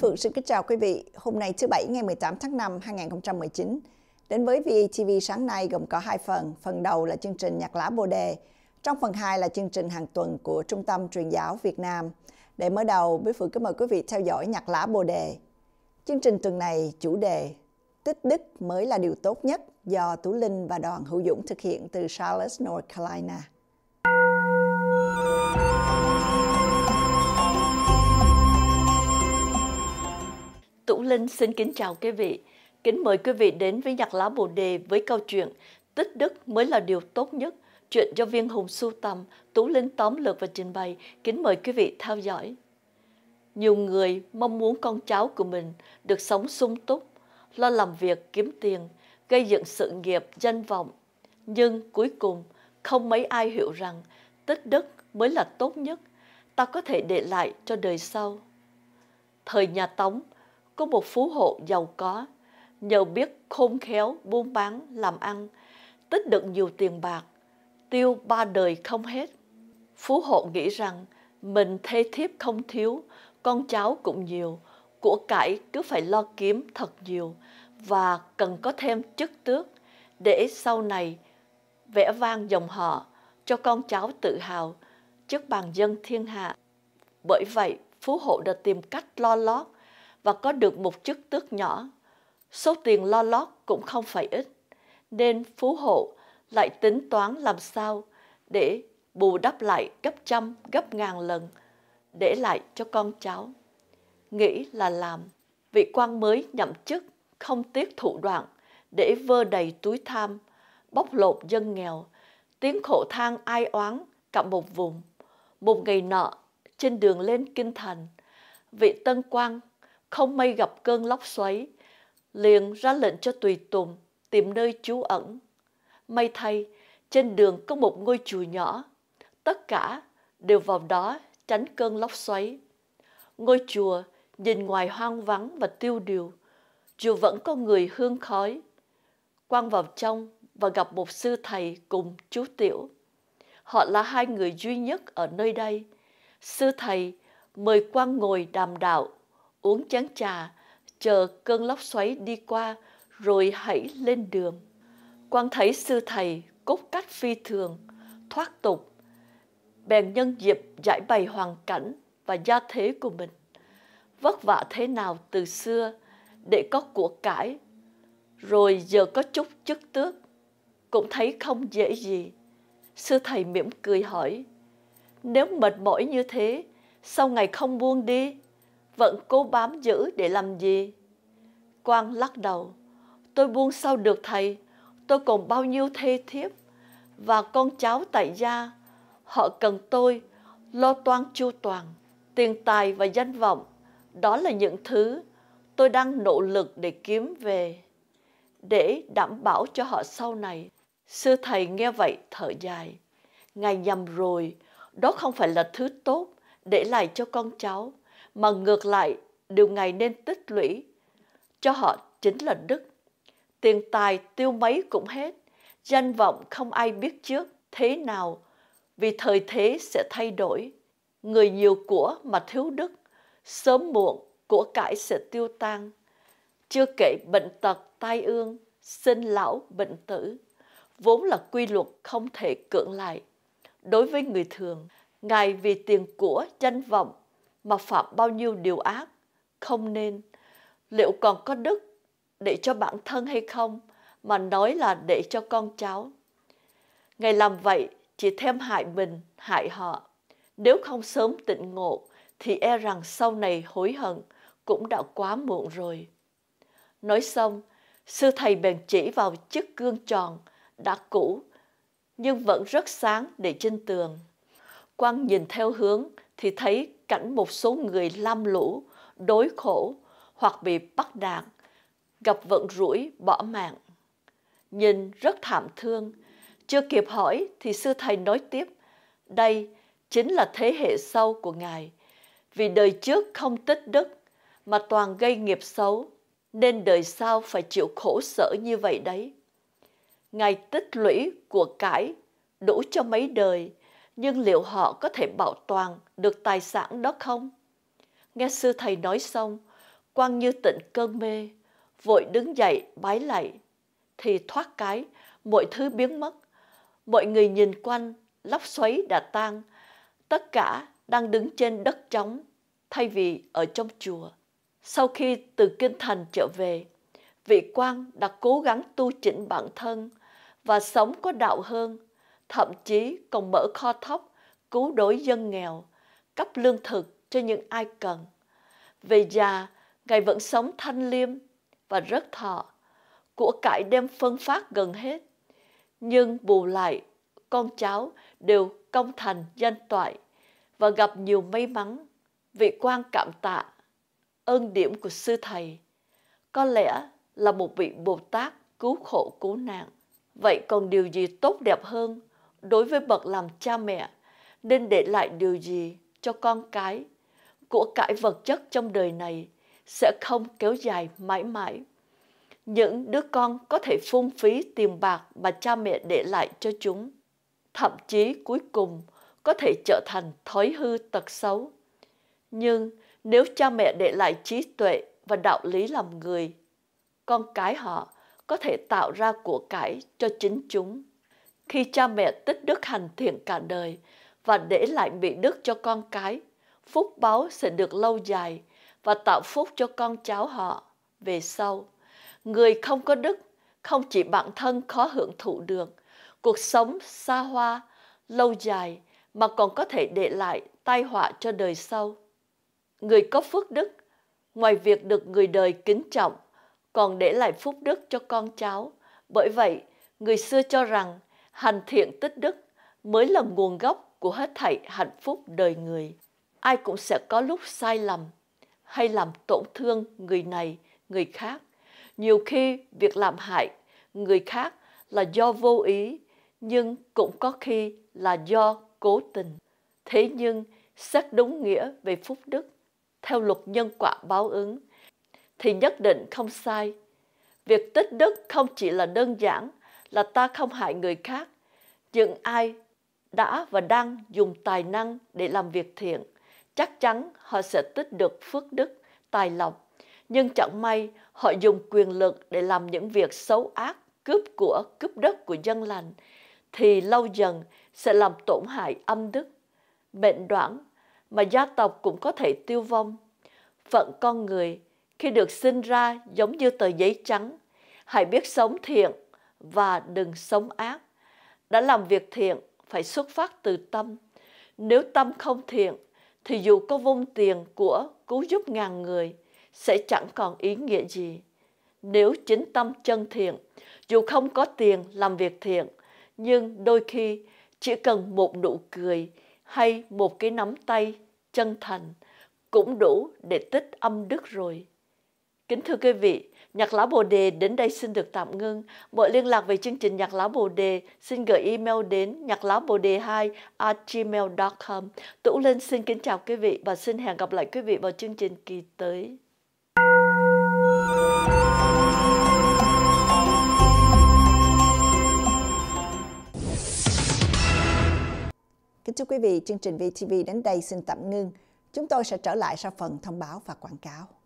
Phượng xin kính chào quý vị. Hôm nay thứ Bảy ngày 18 tháng 5 2019, đến với VATV sáng nay gồm có hai phần. Phần đầu là chương trình Nhạc lá Bồ Đề, trong phần 2 là chương trình hàng tuần của Trung tâm Truyền giáo Việt Nam. Để mở đầu, Bí Phượng kính mời quý vị theo dõi Nhạc lá Bồ Đề. Chương trình tuần này chủ đề Tích đức mới là điều tốt nhất do Tú Linh và đoàn Hữu Dũng thực hiện từ Charlotte, North Carolina. Linh xin kính chào quý vị. Kính mời quý vị đến với nhạc lá Bồ Đề với câu chuyện Tích đức mới là điều tốt nhất. Chuyện do viên hùng sưu tầm, Tú Linh tóm lược và trình bày. Kính mời quý vị theo dõi. Nhiều người mong muốn con cháu của mình được sống sung túc, lo làm việc kiếm tiền, gây dựng sự nghiệp, danh vọng. Nhưng cuối cùng, không mấy ai hiểu rằng tích đức mới là tốt nhất ta có thể để lại cho đời sau. Thời nhà Tống, có một phú hộ giàu có, nhờ biết khôn khéo buôn bán làm ăn, tích được nhiều tiền bạc, tiêu ba đời không hết. Phú hộ nghĩ rằng mình thê thiếp không thiếu, con cháu cũng nhiều, của cải cứ phải lo kiếm thật nhiều và cần có thêm chức tước để sau này vẽ vang dòng họ cho con cháu tự hào trước bàn dân thiên hạ. Bởi vậy, Phú Hộ đã tìm cách lo lót và có được một chức tước nhỏ. Số tiền lo lót cũng không phải ít, nên phú hộ lại tính toán làm sao để bù đắp lại gấp trăm, gấp ngàn lần, để lại cho con cháu. Nghĩ là làm, vị quan mới nhậm chức không tiếc thủ đoạn để vơ đầy túi tham, bóc lột dân nghèo, tiếng khổ than ai oán cả một vùng. Một ngày nọ, trên đường lên kinh thành, vị tân quan không may gặp cơn lốc xoáy, liền ra lệnh cho tùy tùng tìm nơi trú ẩn. May thay, trên đường có một ngôi chùa nhỏ, tất cả đều vào đó tránh cơn lốc xoáy. Ngôi chùa nhìn ngoài hoang vắng và tiêu điều, chùa vẫn có người hương khói. Quang vào trong và gặp một sư thầy cùng chú Tiểu. Họ là hai người duy nhất ở nơi đây. Sư thầy mời Quang ngồi đàm đạo uống chén trà, chờ cơn lốc xoáy đi qua rồi hãy lên đường. Quang thấy sư thầy cốt cách phi thường, thoát tục, bèn nhân dịp giải bày hoàn cảnh và gia thế của mình. Vất vả thế nào từ xưa để có của cải, rồi giờ có chút chức tước, cũng thấy không dễ gì. Sư thầy mỉm cười hỏi, nếu mệt mỏi như thế, sao ngày không buông đi? vẫn cố bám giữ để làm gì? Quang lắc đầu, tôi buông sau được thầy, tôi còn bao nhiêu thê thiếp và con cháu tại gia. Họ cần tôi, lo toan chu toàn, tiền tài và danh vọng. Đó là những thứ tôi đang nỗ lực để kiếm về, để đảm bảo cho họ sau này. Sư thầy nghe vậy thở dài. Ngài nhầm rồi, đó không phải là thứ tốt để lại cho con cháu mà ngược lại điều ngày nên tích lũy cho họ chính là đức. Tiền tài tiêu mấy cũng hết, danh vọng không ai biết trước thế nào, vì thời thế sẽ thay đổi. Người nhiều của mà thiếu đức, sớm muộn của cải sẽ tiêu tan. Chưa kể bệnh tật, tai ương, sinh lão, bệnh tử, vốn là quy luật không thể cưỡng lại. Đối với người thường, Ngài vì tiền của, danh vọng mà phạm bao nhiêu điều ác, không nên. Liệu còn có đức để cho bản thân hay không mà nói là để cho con cháu? Ngày làm vậy chỉ thêm hại mình, hại họ. Nếu không sớm tịnh ngộ thì e rằng sau này hối hận cũng đã quá muộn rồi. Nói xong, sư thầy bèn chỉ vào chiếc gương tròn đã cũ nhưng vẫn rất sáng để trên tường. Quang nhìn theo hướng thì thấy cảnh một số người lam lũ, đối khổ hoặc bị bắt đạn, gặp vận rủi bỏ mạng. Nhìn rất thảm thương, chưa kịp hỏi thì sư thầy nói tiếp, đây chính là thế hệ sau của Ngài. Vì đời trước không tích đức mà toàn gây nghiệp xấu, nên đời sau phải chịu khổ sở như vậy đấy. Ngài tích lũy của cải đủ cho mấy đời, nhưng liệu họ có thể bảo toàn được tài sản đó không? Nghe sư thầy nói xong, Quang Như tỉnh cơn mê, vội đứng dậy bái lạy. Thì thoát cái, mọi thứ biến mất. Mọi người nhìn quanh, lóc xoáy đã tan. Tất cả đang đứng trên đất trống, thay vì ở trong chùa. Sau khi từ Kinh Thành trở về, vị Quang đã cố gắng tu chỉnh bản thân và sống có đạo hơn – thậm chí còn mở kho thóc, cứu đối dân nghèo, cấp lương thực cho những ai cần. Về già, Ngài vẫn sống thanh liêm và rất thọ, của cải đem phân phát gần hết. Nhưng bù lại, con cháu đều công thành danh toại và gặp nhiều may mắn. Vị quan cảm tạ, ơn điểm của sư thầy, có lẽ là một vị Bồ Tát cứu khổ cứu nạn. Vậy còn điều gì tốt đẹp hơn đối với bậc làm cha mẹ nên để lại điều gì cho con cái của cải vật chất trong đời này sẽ không kéo dài mãi mãi những đứa con có thể phung phí tiền bạc mà cha mẹ để lại cho chúng thậm chí cuối cùng có thể trở thành thói hư tật xấu nhưng nếu cha mẹ để lại trí tuệ và đạo lý làm người con cái họ có thể tạo ra của cải cho chính chúng khi cha mẹ tích đức hành thiện cả đời và để lại mỹ đức cho con cái, phúc báo sẽ được lâu dài và tạo phúc cho con cháu họ về sau. Người không có đức không chỉ bản thân khó hưởng thụ được cuộc sống xa hoa, lâu dài mà còn có thể để lại tai họa cho đời sau. Người có phước đức, ngoài việc được người đời kính trọng, còn để lại phúc đức cho con cháu. Bởi vậy, người xưa cho rằng hành thiện tích đức mới là nguồn gốc của hết thảy hạnh phúc đời người. Ai cũng sẽ có lúc sai lầm hay làm tổn thương người này, người khác. Nhiều khi việc làm hại người khác là do vô ý, nhưng cũng có khi là do cố tình. Thế nhưng, xét đúng nghĩa về phúc đức, theo luật nhân quả báo ứng, thì nhất định không sai. Việc tích đức không chỉ là đơn giản là ta không hại người khác. Những ai đã và đang dùng tài năng để làm việc thiện, chắc chắn họ sẽ tích được phước đức, tài lộc. Nhưng chẳng may họ dùng quyền lực để làm những việc xấu ác, cướp của, cướp đất của dân lành, thì lâu dần sẽ làm tổn hại âm đức, bệnh đoạn, mà gia tộc cũng có thể tiêu vong. Phận con người khi được sinh ra giống như tờ giấy trắng, hãy biết sống thiện và đừng sống ác. Đã làm việc thiện phải xuất phát từ tâm. Nếu tâm không thiện thì dù có vung tiền của cứu giúp ngàn người sẽ chẳng còn ý nghĩa gì. Nếu chính tâm chân thiện, dù không có tiền làm việc thiện, nhưng đôi khi chỉ cần một nụ cười hay một cái nắm tay chân thành cũng đủ để tích âm đức rồi. Kính thưa quý vị, Nhạc Lá Bồ Đề đến đây xin được tạm ngưng. Mọi liên lạc về chương trình Nhạc Lá Bồ Đề xin gửi email đến nhạc lá bồ đề 2 gmail.com. Tủ Linh xin kính chào quý vị và xin hẹn gặp lại quý vị vào chương trình kỳ tới. Kính thưa quý vị, chương trình VTV đến đây xin tạm ngưng. Chúng tôi sẽ trở lại sau phần thông báo và quảng cáo.